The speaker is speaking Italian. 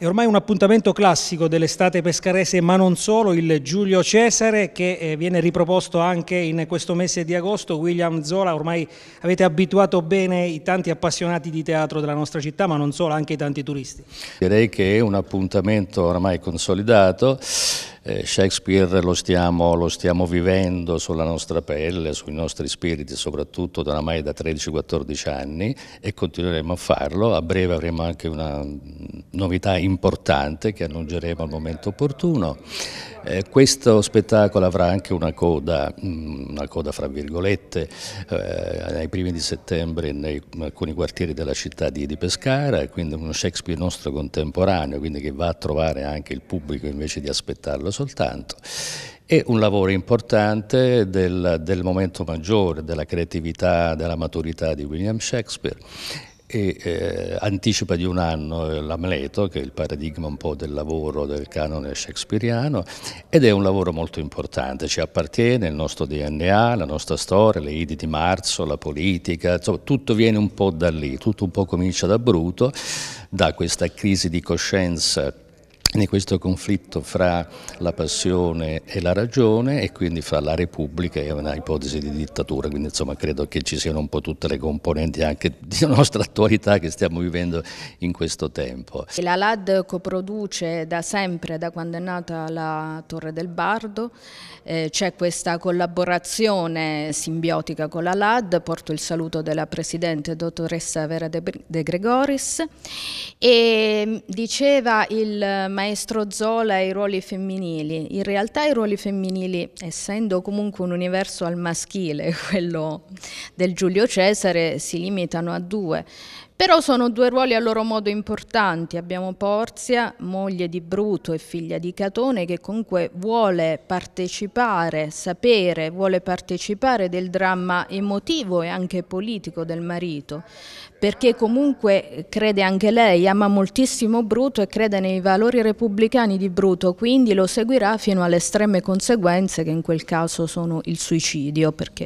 È ormai un appuntamento classico dell'estate pescarese, ma non solo, il Giulio Cesare che eh, viene riproposto anche in questo mese di agosto. William Zola, ormai avete abituato bene i tanti appassionati di teatro della nostra città, ma non solo, anche i tanti turisti. Direi che è un appuntamento ormai consolidato eh, Shakespeare lo stiamo, lo stiamo, vivendo sulla nostra pelle, sui nostri spiriti, soprattutto da ormai da 13-14 anni e continueremo a farlo. A breve avremo anche una novità importante che annunceremo al momento opportuno. Eh, questo spettacolo avrà anche una coda, mm, una coda fra virgolette, eh, ai primi di settembre in alcuni quartieri della città di, di Pescara, quindi uno Shakespeare nostro contemporaneo, quindi che va a trovare anche il pubblico invece di aspettarlo soltanto. È un lavoro importante del, del momento maggiore, della creatività, della maturità di William Shakespeare e eh, anticipa di un anno l'Amleto, che è il paradigma un po' del lavoro del canone shakespeariano, ed è un lavoro molto importante, ci appartiene il nostro DNA, la nostra storia, le idi di marzo, la politica, insomma, tutto viene un po' da lì, tutto un po' comincia da Bruto, da questa crisi di coscienza di questo conflitto fra la passione e la ragione e quindi fra la Repubblica e una ipotesi di dittatura, quindi insomma credo che ci siano un po' tutte le componenti anche di nostra attualità che stiamo vivendo in questo tempo. La LAD coproduce da sempre, da quando è nata la Torre del Bardo, eh, c'è questa collaborazione simbiotica con la LAD, porto il saluto della Presidente dottoressa Vera De Gregoris e mm, diceva il eh, maestro Zola e i ruoli femminili. In realtà i ruoli femminili, essendo comunque un universo al maschile, quello del Giulio Cesare, si limitano a due. Però sono due ruoli a loro modo importanti. Abbiamo Porzia, moglie di Bruto e figlia di Catone, che comunque vuole partecipare, sapere, vuole partecipare del dramma emotivo e anche politico del marito, perché comunque crede anche lei, ama moltissimo Bruto e crede nei valori repubblicani di Bruto, quindi lo seguirà fino alle estreme conseguenze che in quel caso sono il suicidio. Perché